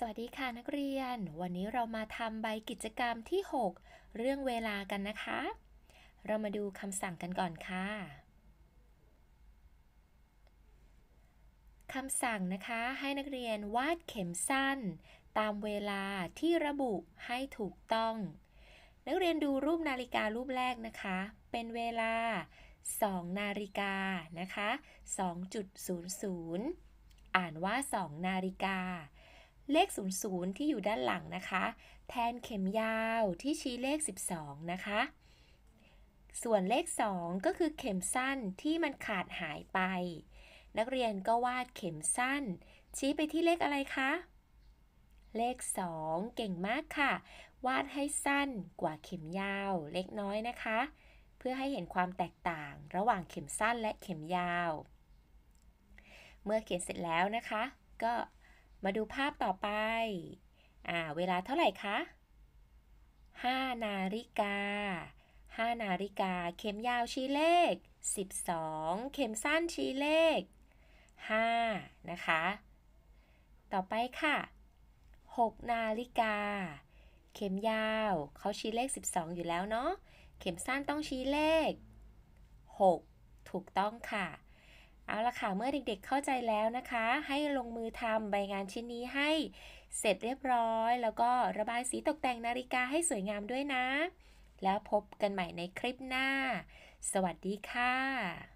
สวัสดีค่ะนักเรียน วันนี้เรามาทำใบกิจกรรมที่ 6 เรื่องเวลากันนะคะ เรามาดูคำสั่งกันก่อนค่ะ คำสั่งนะคะให้นักเรียนวาดเข็มสั้น ตามเวลาที่ระบุให้ถูกต้อง นักเรียนดูรูปนาฬิการูปแรกนะคะ เป็นเวลา 2 นาฬิกานะคะ2.00 อ่านว่า 2 นาฬิกาเลข 00 ที่อยู่ด้านหลังนะคะ แทนเข็มยาวที่ชี้เลข 12 นะคะ ส่วนเลข 2 ก็คือเข็มสั้นที่มันขาดหายไปนักเรียนก็วาดเข็มสั้น ชี้ไปที่เลขอะไรคะ เลข 2 เก่งมากค่ะ วาดให้สั้นกว่าเข็มยาวเล็กน้อยนะคะ เพื่อให้เห็นความแตกต่างระหว่างเข็มสั้นและเข็มยาว เมื่อเขียนเสร็จแล้วนะคะก็มาดูภาพต่อไป อ่า เวลาเท่าไหร่คะ5 นาฬิกา 5 นาฬิกา เข็มยาวชี้เลข 12 เข็มสั้นชี้เลข 5 นะคะ ต่อไปค่ะ 6 นาฬิกา เข็มยาว เขาชี้เลข 12 อยู่แล้วเนาะ เข็มสั้นต้องชี้เลข 6 ถูกต้องค่ะเอาละค่ะ เมื่อเด็กๆ เข้าใจแล้วนะคะ ให้ลงมือทำใบงานชิ้นนี้ให้เสร็จเรียบร้อย แล้วก็ระบายสีตกแต่งนาฬิกาให้สวยงามด้วยนะ แล้วพบกันใหม่ในคลิปหน้า สวัสดีค่ะ